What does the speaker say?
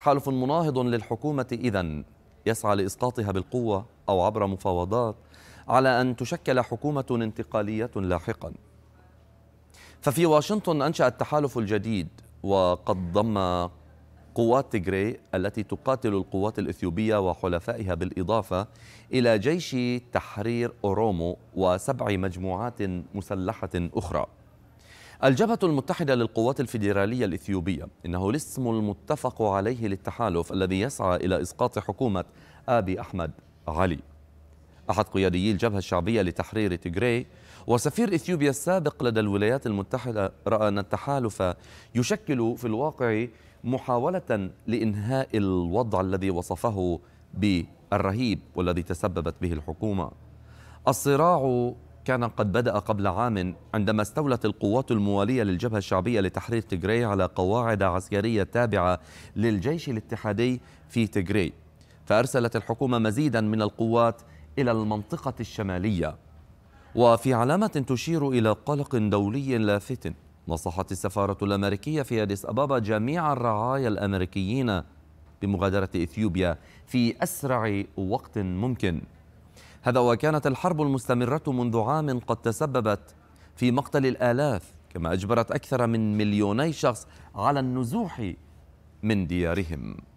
حلف مناهض للحكومة إذا يسعى لإسقاطها بالقوة أو عبر مفاوضات على أن تشكل حكومة انتقالية لاحقا ففي واشنطن أنشأ التحالف الجديد وقد ضم قوات تيغري التي تقاتل القوات الإثيوبية وحلفائها بالإضافة إلى جيش تحرير أورومو وسبع مجموعات مسلحة أخرى الجبهة المتحدة للقوات الفيدرالية الإثيوبية إنه الاسم المتفق عليه للتحالف الذي يسعى إلى إسقاط حكومة آبي أحمد علي أحد قياديي الجبهة الشعبية لتحرير تيغراي وسفير إثيوبيا السابق لدى الولايات المتحدة رأى أن التحالف يشكل في الواقع محاولة لإنهاء الوضع الذي وصفه بالرهيب والذي تسببت به الحكومة الصراع كان قد بدأ قبل عام عندما استولت القوات الموالية للجبهة الشعبية لتحرير تجري على قواعد عسكرية تابعة للجيش الاتحادي في تجري فأرسلت الحكومة مزيدا من القوات إلى المنطقة الشمالية وفي علامة تشير إلى قلق دولي لافت نصحت السفارة الأمريكية في أديس أبابا جميع الرعايا الأمريكيين بمغادرة إثيوبيا في أسرع وقت ممكن هذا وكانت الحرب المستمرة منذ عام قد تسببت في مقتل الآلاف كما أجبرت أكثر من مليوني شخص على النزوح من ديارهم